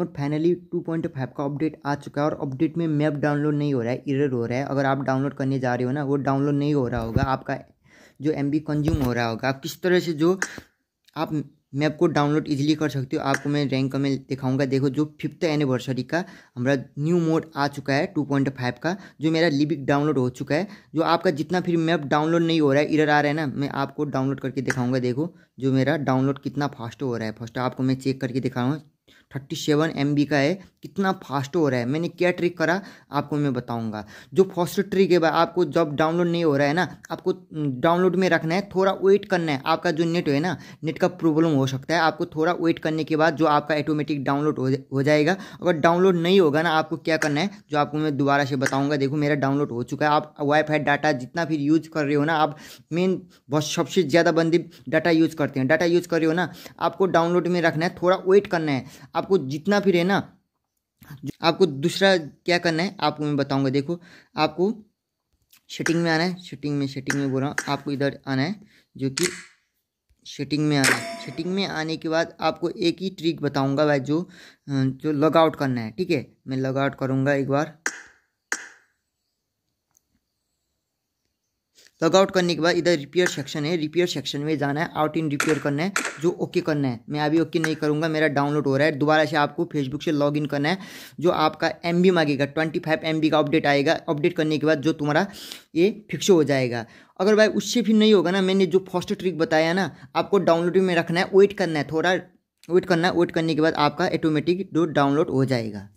और फाइनली 2.5 का अपडेट आ चुका है और अपडेट में मैप डाउनलोड नहीं हो रहा है इरर हो रहा है अगर आप डाउनलोड करने जा रहे हो ना वो डाउनलोड नहीं हो रहा होगा आपका जो एम कंज्यूम हो रहा होगा आप किस तरह से जो आप मैप को डाउनलोड इजीली कर सकते हो आपको मैं रैंक में दिखाऊंगा देखो जो फिफ्थ एनिवर्सरी का हमारा न्यू मोड आ चुका है टू पॉइंट फाइव का जो मेरा लिबिक डाउनलोड हो चुका है जो आपका जितना फिर मैप डाउनलोड नहीं हो रहा है इरर आ रहा है ना मैं आपको डाउनलोड करके दिखाऊंगा देखो जो मेरा डाउनलोड कितना फास्ट हो रहा है फर्स्ट आपको मैं चेक करके दिखाऊँगा थर्टी सेवन एम बी का है कितना फास्ट हो रहा है मैंने क्या ट्रिक करा आपको मैं बताऊंगा जो फर्स्ट ट्रिक है भाई आपको जब डाउनलोड नहीं हो रहा है ना आपको डाउनलोड में रखना है थोड़ा वेट करना है आपका जो नेट है ना नेट का प्रॉब्लम हो सकता है आपको थोड़ा वेट करने के बाद जो आपका ऑटोमेटिक डाउनलोड हो जाएगा अगर डाउनलोड नहीं होगा ना आपको क्या करना है जो आपको मैं दोबारा से बताऊँगा देखो मेरा डाउनलोड हो चुका है आप वाईफाई डाटा जितना भी यूज कर रहे हो ना आप मेन बहुत सबसे ज़्यादा बंदी डाटा यूज करते हैं डाटा यूज कर रहे हो ना आपको डाउनलोड में रखना है थोड़ा वेट करना है आपको जितना भी रहना आपको दूसरा क्या करना है आपको मैं बताऊंगा देखो आपको शटिंग में आना है शटिंग में शटिंग में बोल रहा हूँ आपको इधर आना है जो कि शटिंग में आना है शटिंग में आने के बाद आपको एक ही ट्रिक बताऊंगा भाई जो जो लॉग आउट करना है ठीक है मैं लॉग आउट करूँगा एक बार लॉगआउट करने के बाद इधर रिपेयर सेक्शन है रिपेयर सेक्शन में जाना है आउट इन रिपेयर करना है जो ओके करना है मैं अभी ओके नहीं करूँगा मेरा डाउनलोड हो रहा है दोबारा से आपको फेसबुक से लॉग इन करना है जो आपका एम बी मांगेगा ट्वेंटी फाइव एम बी का अपडेट आएगा अपडेट करने के बाद जो तुम्हारा ये फिक्स हो जाएगा अगर भाई उससे फिर नहीं होगा ना मैंने जो फर्स्ट ट्रिक बताया ना आपको डाउनलोड में रखना है वेट करना है थोड़ा वेट करना है वेट करने के बाद आपका ऑटोमेटिक जो डाउनलोड हो जाएगा